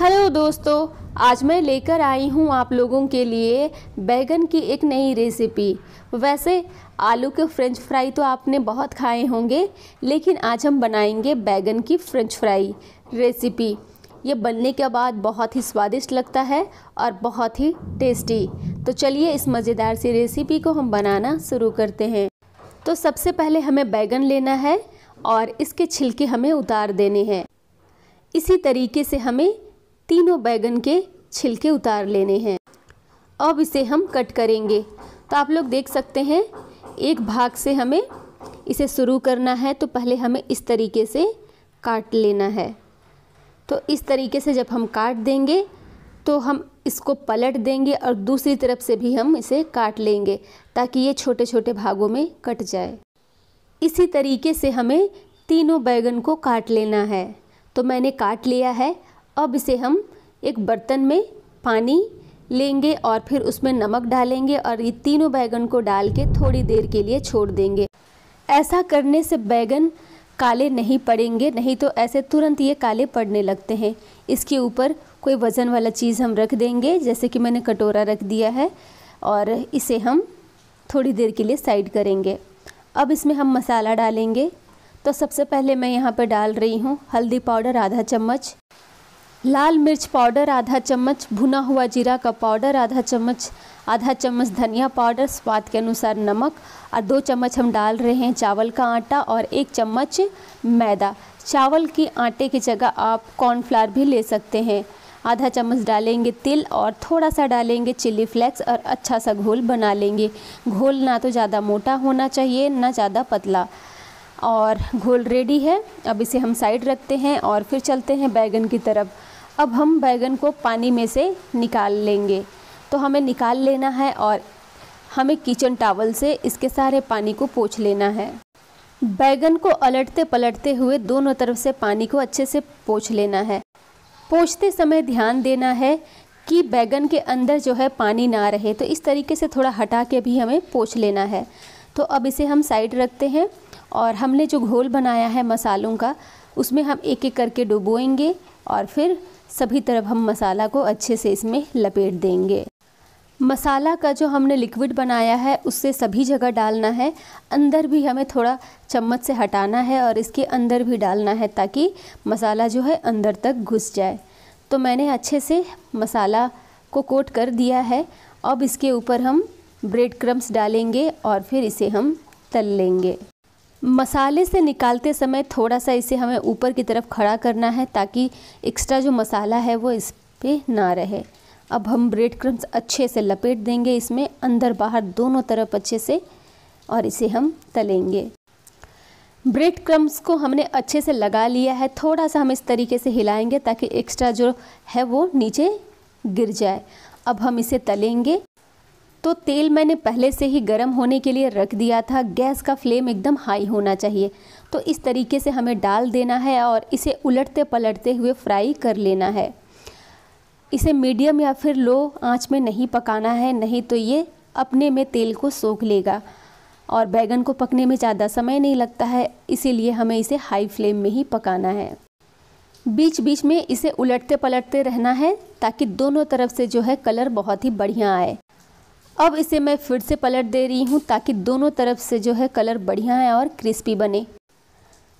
hello दोस्तों आज मैं लेकर आई हूँ आप लोगों के लिए बैगन की एक नई रेसिपी वैसे आलू के फ्रेंच फ्राई तो आपने बहुत खाए होंगे लेकिन आज हम बनाएंगे बैगन की फ्रेंच फ्राई रेसिपी ये बनने के बाद बहुत ही स्वादिष्ट लगता है और बहुत ही टेस्टी तो चलिए इस मज़ेदार सी रेसिपी को हम बनाना शुरू करते हैं तो सबसे पहले हमें बैगन लेना है और इसके छिलके हमें उतार देने हैं इसी तरीके से हमें तीनों बैगन के छिलके उतार लेने हैं अब इसे हम कट करेंगे तो आप लोग देख सकते हैं एक भाग से हमें इसे शुरू करना है तो पहले हमें इस तरीके से काट लेना है तो इस तरीके से जब हम काट देंगे तो हम इसको पलट देंगे और दूसरी तरफ से भी हम इसे काट लेंगे ताकि ये छोटे छोटे भागों में कट जाए इसी तरीके से हमें तीनों बैगन को काट लेना है तो मैंने काट लिया है अब इसे हम एक बर्तन में पानी लेंगे और फिर उसमें नमक डालेंगे और ये तीनों बैगन को डाल के थोड़ी देर के लिए छोड़ देंगे ऐसा करने से बैगन काले नहीं पड़ेंगे नहीं तो ऐसे तुरंत ये काले पड़ने लगते हैं इसके ऊपर कोई वज़न वाला चीज़ हम रख देंगे जैसे कि मैंने कटोरा रख दिया है और इसे हम थोड़ी देर के लिए साइड करेंगे अब इसमें हम मसाला डालेंगे तो सबसे पहले मैं यहाँ पर डाल रही हूँ हल्दी पाउडर आधा चम्मच लाल मिर्च पाउडर आधा चम्मच भुना हुआ जीरा का पाउडर आधा चम्मच आधा चम्मच धनिया पाउडर स्वाद के अनुसार नमक और दो चम्मच हम डाल रहे हैं चावल का आटा और एक चम्मच मैदा चावल के आटे की जगह आप कॉर्नफ्लावर भी ले सकते हैं आधा चम्मच डालेंगे तिल और थोड़ा सा डालेंगे चिली फ्लेक्स और अच्छा सा घोल बना लेंगे घोल ना तो ज़्यादा मोटा होना चाहिए ना ज़्यादा पतला और घोल रेडी है अब इसे हम साइड रखते हैं और फिर चलते हैं बैगन की तरफ अब हम बैगन को पानी में से निकाल लेंगे तो हमें निकाल लेना है और हमें किचन टावल से इसके सारे पानी को पोछ लेना है बैगन को अलटते पलटते हुए दोनों तरफ से पानी को अच्छे से पोछ लेना है पोछते समय ध्यान देना है कि बैगन के अंदर जो है पानी ना रहे तो इस तरीके से थोड़ा हटा के भी हमें पोछ लेना है तो अब इसे हम साइड रखते हैं और हमने जो घोल बनाया है मसालों का उसमें हम एक एक करके डुबोएंगे और फिर सभी तरफ हम मसाला को अच्छे से इसमें लपेट देंगे मसाला का जो हमने लिक्विड बनाया है उससे सभी जगह डालना है अंदर भी हमें थोड़ा चम्मच से हटाना है और इसके अंदर भी डालना है ताकि मसाला जो है अंदर तक घुस जाए तो मैंने अच्छे से मसाला को कोट कर दिया है अब इसके ऊपर हम ब्रेड क्रम्स डालेंगे और फिर इसे हम तल लेंगे मसाले से निकालते समय थोड़ा सा इसे हमें ऊपर की तरफ खड़ा करना है ताकि एक्स्ट्रा जो मसाला है वो इस पर ना रहे अब हम ब्रेड क्रम्स अच्छे से लपेट देंगे इसमें अंदर बाहर दोनों तरफ अच्छे से और इसे हम तलेंगे ब्रेड क्रम्स को हमने अच्छे से लगा लिया है थोड़ा सा हम इस तरीके से हिलाएंगे ताकि एक्स्ट्रा जो है वो नीचे गिर जाए अब हम इसे तलेंगे तो तेल मैंने पहले से ही गर्म होने के लिए रख दिया था गैस का फ्लेम एकदम हाई होना चाहिए तो इस तरीके से हमें डाल देना है और इसे उलटते पलटते हुए फ्राई कर लेना है इसे मीडियम या फिर लो आंच में नहीं पकाना है नहीं तो ये अपने में तेल को सोख लेगा और बैगन को पकने में ज़्यादा समय नहीं लगता है इसीलिए हमें इसे हाई फ्लेम में ही पकाना है बीच बीच में इसे उलटते पलटते रहना है ताकि दोनों तरफ से जो है कलर बहुत ही बढ़िया आए अब इसे मैं फिर से पलट दे रही हूँ ताकि दोनों तरफ से जो है कलर बढ़िया है और क्रिस्पी बने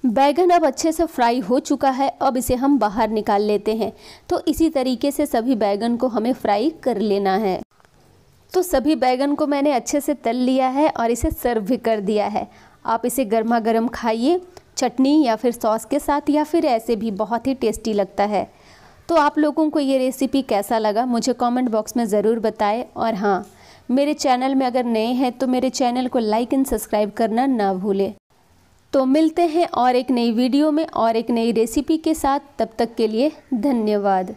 बैगन अब अच्छे से फ्राई हो चुका है अब इसे हम बाहर निकाल लेते हैं तो इसी तरीके से सभी बैगन को हमें फ्राई कर लेना है तो सभी बैगन को मैंने अच्छे से तल लिया है और इसे सर्व भी कर दिया है आप इसे गर्मा गर्म खाइए चटनी या फिर सॉस के साथ या फिर ऐसे भी बहुत ही टेस्टी लगता है तो आप लोगों को ये रेसिपी कैसा लगा मुझे कमेंट बॉक्स में ज़रूर बताएं और हाँ मेरे चैनल में अगर नए हैं तो मेरे चैनल को लाइक एंड सब्सक्राइब करना ना भूलें तो मिलते हैं और एक नई वीडियो में और एक नई रेसिपी के साथ तब तक के लिए धन्यवाद